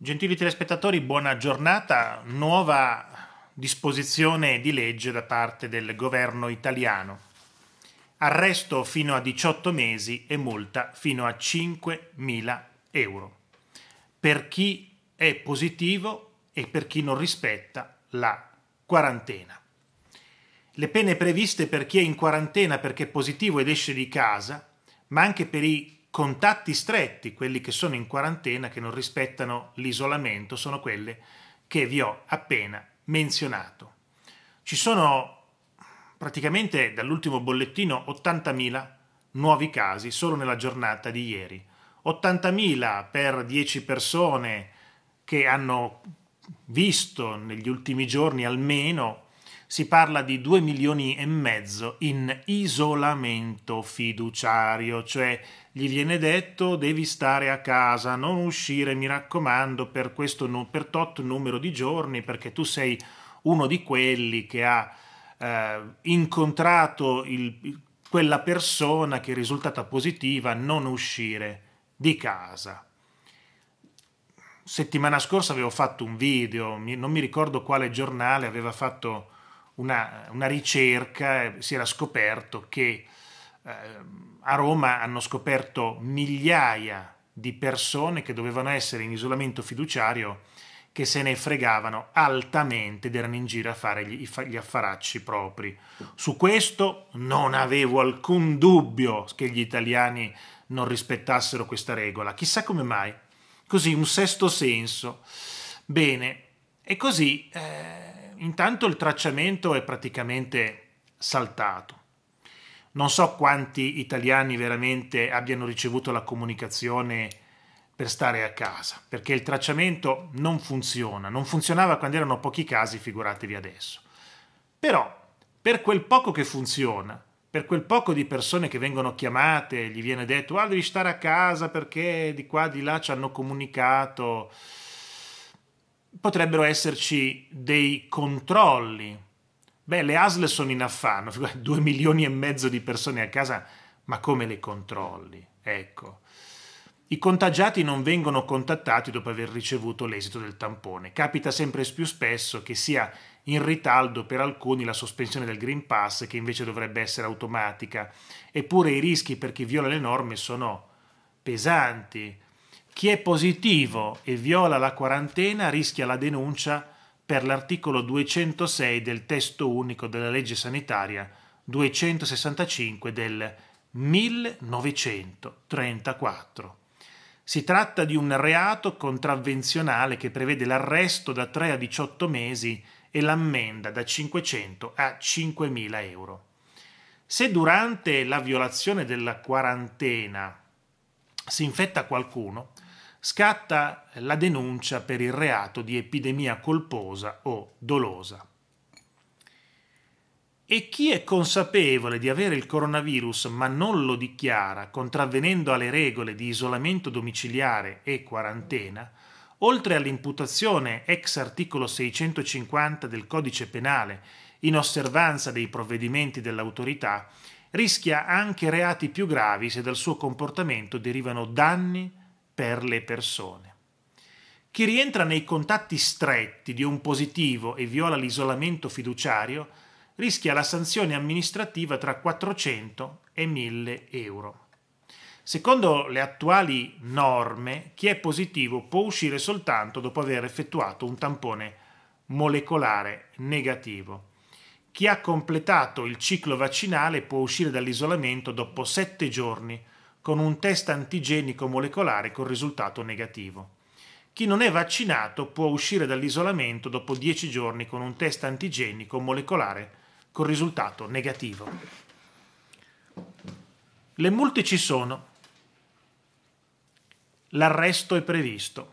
Gentili telespettatori, buona giornata. Nuova disposizione di legge da parte del governo italiano. Arresto fino a 18 mesi e multa fino a 5.000 euro per chi è positivo e per chi non rispetta la quarantena. Le pene previste per chi è in quarantena perché è positivo ed esce di casa, ma anche per i contatti stretti, quelli che sono in quarantena, che non rispettano l'isolamento, sono quelle che vi ho appena menzionato. Ci sono praticamente dall'ultimo bollettino 80.000 nuovi casi solo nella giornata di ieri. 80.000 per 10 persone che hanno visto negli ultimi giorni almeno si parla di 2 milioni e mezzo in isolamento fiduciario, cioè gli viene detto devi stare a casa, non uscire, mi raccomando, per questo per tot numero di giorni, perché tu sei uno di quelli che ha eh, incontrato il, quella persona che è risultata positiva, non uscire di casa settimana scorsa avevo fatto un video, non mi ricordo quale giornale aveva fatto una, una ricerca, eh, si era scoperto che eh, a Roma hanno scoperto migliaia di persone che dovevano essere in isolamento fiduciario che se ne fregavano altamente ed erano in giro a fare gli, gli affaracci propri. Su questo non avevo alcun dubbio che gli italiani non rispettassero questa regola. Chissà come mai. Così un sesto senso. Bene, e così eh, intanto il tracciamento è praticamente saltato. Non so quanti italiani veramente abbiano ricevuto la comunicazione per stare a casa, perché il tracciamento non funziona, non funzionava quando erano pochi casi, figuratevi adesso. Però, per quel poco che funziona, per quel poco di persone che vengono chiamate, gli viene detto, ah, devi stare a casa perché di qua, di là ci hanno comunicato, potrebbero esserci dei controlli. Beh, le ASL sono in affanno, due milioni e mezzo di persone a casa, ma come le controlli? Ecco. I contagiati non vengono contattati dopo aver ricevuto l'esito del tampone. Capita sempre più spesso che sia in ritardo per alcuni la sospensione del Green Pass, che invece dovrebbe essere automatica. Eppure i rischi per chi viola le norme sono pesanti chi è positivo e viola la quarantena rischia la denuncia per l'articolo 206 del testo unico della legge sanitaria 265 del 1934. Si tratta di un reato contravvenzionale che prevede l'arresto da 3 a 18 mesi e l'ammenda da 500 a 5.000 euro. Se durante la violazione della quarantena si infetta qualcuno, scatta la denuncia per il reato di epidemia colposa o dolosa. E chi è consapevole di avere il coronavirus ma non lo dichiara, contravvenendo alle regole di isolamento domiciliare e quarantena, oltre all'imputazione ex articolo 650 del codice penale in osservanza dei provvedimenti dell'autorità, rischia anche reati più gravi se dal suo comportamento derivano danni, per le persone. Chi rientra nei contatti stretti di un positivo e viola l'isolamento fiduciario rischia la sanzione amministrativa tra 400 e 1000 euro. Secondo le attuali norme, chi è positivo può uscire soltanto dopo aver effettuato un tampone molecolare negativo. Chi ha completato il ciclo vaccinale può uscire dall'isolamento dopo 7 giorni con un test antigenico molecolare con risultato negativo. Chi non è vaccinato può uscire dall'isolamento dopo 10 giorni con un test antigenico molecolare con risultato negativo. Le multe ci sono. L'arresto è previsto.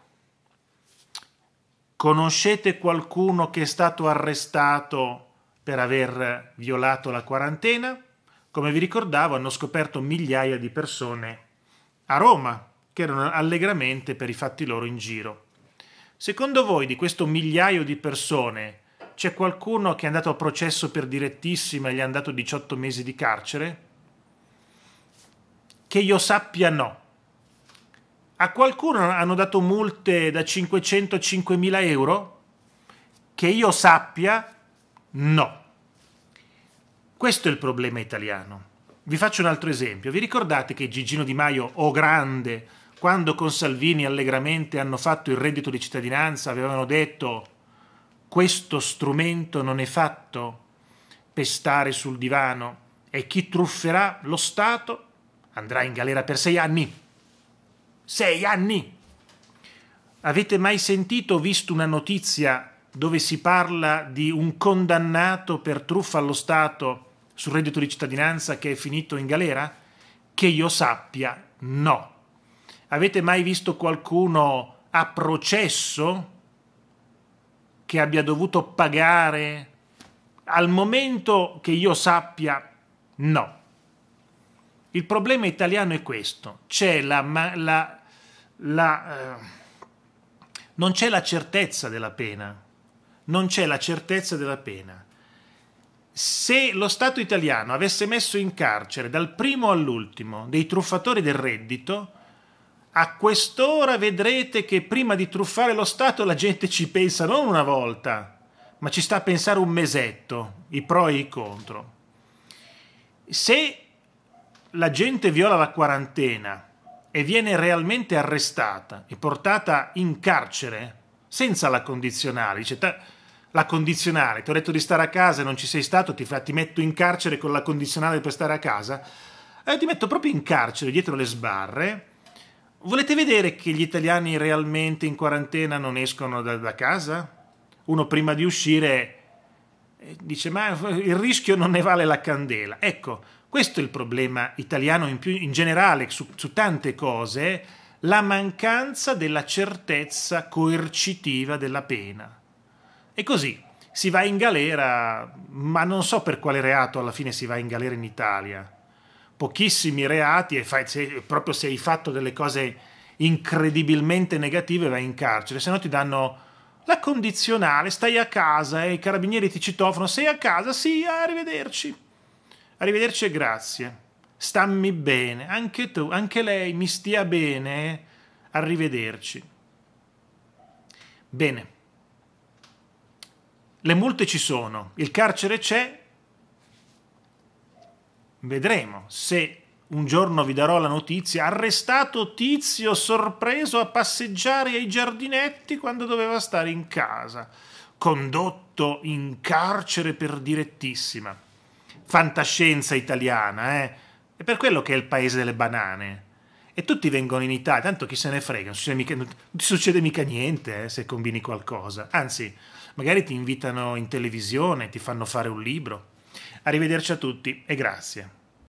Conoscete qualcuno che è stato arrestato per aver violato la quarantena? come vi ricordavo, hanno scoperto migliaia di persone a Roma, che erano allegramente per i fatti loro in giro. Secondo voi di questo migliaio di persone c'è qualcuno che è andato a processo per direttissima e gli è andato 18 mesi di carcere? Che io sappia no. A qualcuno hanno dato multe da 500 a 5.000 euro? Che io sappia no. Questo è il problema italiano. Vi faccio un altro esempio. Vi ricordate che Gigino Di Maio, o grande, quando con Salvini allegramente hanno fatto il reddito di cittadinanza, avevano detto questo strumento non è fatto per stare sul divano e chi trufferà lo Stato andrà in galera per sei anni. Sei anni! Avete mai sentito o visto una notizia dove si parla di un condannato per truffa allo Stato sul reddito di cittadinanza che è finito in galera? Che io sappia, no. Avete mai visto qualcuno a processo che abbia dovuto pagare? Al momento che io sappia, no. Il problema italiano è questo, c'è la, la, la, eh, non c'è la certezza della pena, non c'è la certezza della pena se lo Stato italiano avesse messo in carcere dal primo all'ultimo dei truffatori del reddito, a quest'ora vedrete che prima di truffare lo Stato la gente ci pensa non una volta, ma ci sta a pensare un mesetto, i pro e i contro. Se la gente viola la quarantena e viene realmente arrestata e portata in carcere senza la condizionale, cioè la condizionale, ti ho detto di stare a casa e non ci sei stato, ti, ti, metto in carcere con la condizionale per stare a casa, eh, ti metto proprio in carcere dietro le sbarre. Volete vedere che gli italiani realmente in quarantena non escono da, da casa? Uno prima di uscire eh, dice ma il rischio non ne vale la candela. Ecco, questo è il problema italiano in, più, in generale su, su tante cose, la mancanza della certezza coercitiva della pena. E così si va in galera, ma non so per quale reato alla fine si va in galera in Italia. Pochissimi reati e fai, se, proprio se hai fatto delle cose incredibilmente negative vai in carcere, se no ti danno la condizionale, stai a casa e eh, i carabinieri ti citofono, sei a casa, sì, arrivederci. Arrivederci e grazie. Stammi bene, anche tu, anche lei mi stia bene. Arrivederci. Bene le multe ci sono, il carcere c'è, vedremo se un giorno vi darò la notizia, arrestato tizio sorpreso a passeggiare ai giardinetti quando doveva stare in casa, condotto in carcere per direttissima. Fantascienza italiana, eh? È per quello che è il paese delle banane. E tutti vengono in Italia, tanto chi se ne frega, non, succede ti succede mica niente eh, se combini qualcosa. Anzi, magari ti invitano in televisione, ti fanno fare un libro. Arrivederci a tutti e grazie.